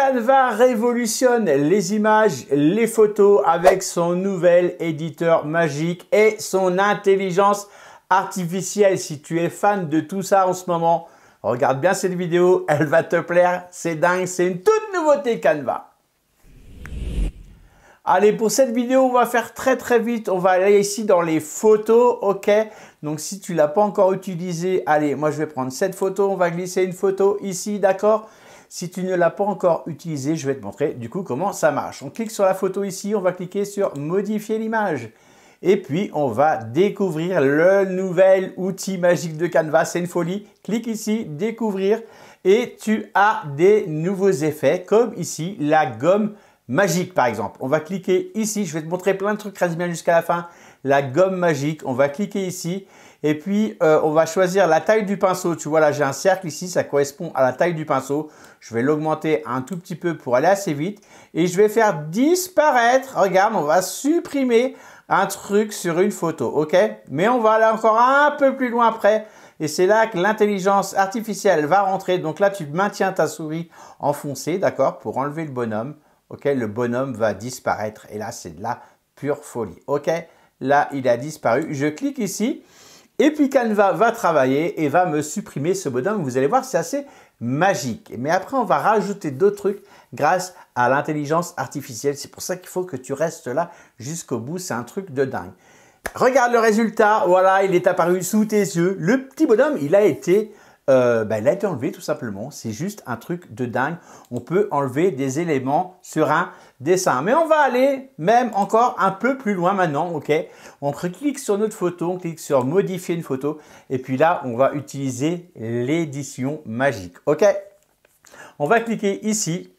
Canva révolutionne les images, les photos avec son nouvel éditeur magique et son intelligence artificielle. Si tu es fan de tout ça en ce moment, regarde bien cette vidéo, elle va te plaire. C'est dingue, c'est une toute nouveauté Canva. Allez, pour cette vidéo, on va faire très très vite. On va aller ici dans les photos, ok Donc si tu l'as pas encore utilisé, allez, moi je vais prendre cette photo. On va glisser une photo ici, d'accord si tu ne l'as pas encore utilisé, je vais te montrer du coup comment ça marche. On clique sur la photo ici, on va cliquer sur modifier l'image. Et puis, on va découvrir le nouvel outil magique de Canva. C'est une folie. Clique ici, découvrir. Et tu as des nouveaux effets, comme ici, la gomme magique, par exemple. On va cliquer ici. Je vais te montrer plein de trucs bien jusqu'à la fin la gomme magique. On va cliquer ici et puis euh, on va choisir la taille du pinceau. Tu vois là, j'ai un cercle ici, ça correspond à la taille du pinceau. Je vais l'augmenter un tout petit peu pour aller assez vite et je vais faire disparaître. Regarde, on va supprimer un truc sur une photo, ok Mais on va aller encore un peu plus loin après. Et c'est là que l'intelligence artificielle va rentrer. Donc là, tu maintiens ta souris enfoncée, d'accord, pour enlever le bonhomme. Ok, le bonhomme va disparaître. Et là, c'est de la pure folie. Ok Là, il a disparu. Je clique ici. Et puis Canva va travailler et va me supprimer ce bonhomme. Vous allez voir, c'est assez magique. Mais après, on va rajouter d'autres trucs grâce à l'intelligence artificielle. C'est pour ça qu'il faut que tu restes là jusqu'au bout. C'est un truc de dingue. Regarde le résultat. Voilà, il est apparu sous tes yeux. Le petit bonhomme, il a été euh, ben, elle a été enlevée tout simplement. C'est juste un truc de dingue. On peut enlever des éléments sur un dessin. Mais on va aller même encore un peu plus loin maintenant, ok On clique sur notre photo, on clique sur modifier une photo et puis là, on va utiliser l'édition magique, ok On va cliquer ici.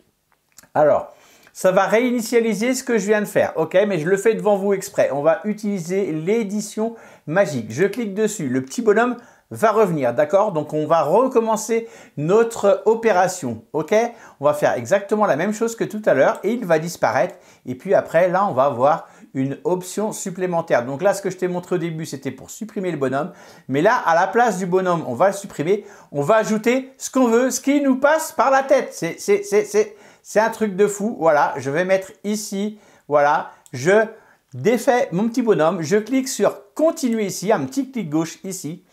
Alors, ça va réinitialiser ce que je viens de faire, ok Mais je le fais devant vous exprès. On va utiliser l'édition magique. Je clique dessus, le petit bonhomme va revenir, d'accord Donc on va recommencer notre opération, ok On va faire exactement la même chose que tout à l'heure et il va disparaître. Et puis après, là, on va avoir une option supplémentaire. Donc là, ce que je t'ai montré au début, c'était pour supprimer le bonhomme. Mais là, à la place du bonhomme, on va le supprimer. On va ajouter ce qu'on veut, ce qui nous passe par la tête. C'est un truc de fou. Voilà, je vais mettre ici, voilà, je défais mon petit bonhomme. Je clique sur continuer ici, un petit clic gauche ici.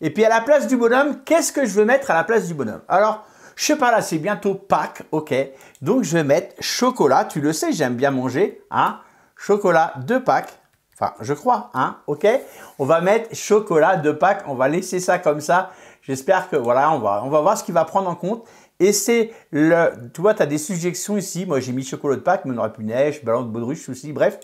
Et puis à la place du bonhomme, qu'est-ce que je veux mettre à la place du bonhomme Alors, je sais pas là, c'est bientôt Pâques, ok. Donc je vais mettre chocolat, tu le sais, j'aime bien manger, hein. Chocolat de Pâques, enfin je crois, hein, ok. On va mettre chocolat de Pâques, on va laisser ça comme ça. J'espère que voilà, on va, on va voir ce qu'il va prendre en compte. Et c'est le, tu vois, tu as des suggestions ici. Moi j'ai mis chocolat de Pâques, mais on n'aurait plus neige, ballon de baudruche, souci, bref.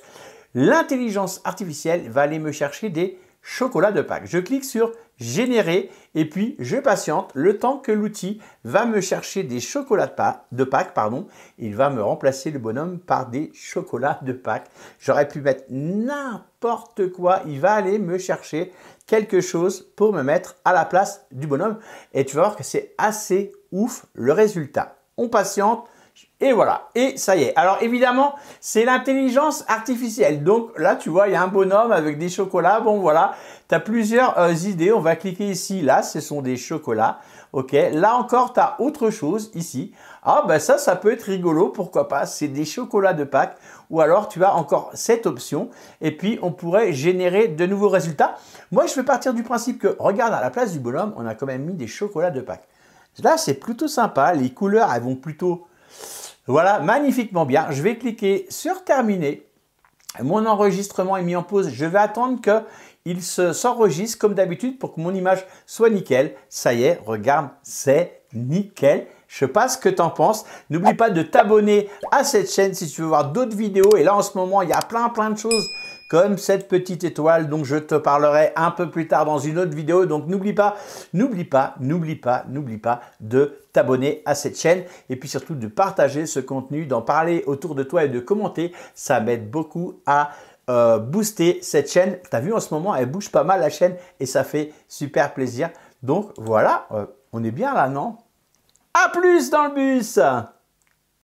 L'intelligence artificielle va aller me chercher des chocolat de Pâques. Je clique sur générer et puis je patiente le temps que l'outil va me chercher des chocolats de Pâques, pardon, il va me remplacer le bonhomme par des chocolats de Pâques. J'aurais pu mettre n'importe quoi, il va aller me chercher quelque chose pour me mettre à la place du bonhomme et tu vas voir que c'est assez ouf le résultat. On patiente, et voilà, et ça y est. Alors évidemment, c'est l'intelligence artificielle. Donc là, tu vois, il y a un bonhomme avec des chocolats. Bon, voilà, tu as plusieurs euh, idées. On va cliquer ici. Là, ce sont des chocolats. OK, là encore, tu as autre chose ici. Ah, ben ça, ça peut être rigolo. Pourquoi pas C'est des chocolats de Pâques. Ou alors, tu as encore cette option. Et puis, on pourrait générer de nouveaux résultats. Moi, je vais partir du principe que, regarde, à la place du bonhomme, on a quand même mis des chocolats de Pâques. Là, c'est plutôt sympa. Les couleurs, elles vont plutôt voilà, magnifiquement bien. Je vais cliquer sur terminer. Mon enregistrement est mis en pause. Je vais attendre qu'il s'enregistre comme d'habitude pour que mon image soit nickel. Ça y est, regarde, c'est nickel. Je sais pas ce que tu en penses. N'oublie pas de t'abonner à cette chaîne si tu veux voir d'autres vidéos. Et là, en ce moment, il y a plein, plein de choses comme cette petite étoile dont je te parlerai un peu plus tard dans une autre vidéo. Donc n'oublie pas, n'oublie pas, n'oublie pas, n'oublie pas de t'abonner à cette chaîne et puis surtout de partager ce contenu, d'en parler autour de toi et de commenter. Ça m'aide beaucoup à euh, booster cette chaîne. T'as vu en ce moment, elle bouge pas mal la chaîne et ça fait super plaisir. Donc voilà, euh, on est bien là, non À plus dans le bus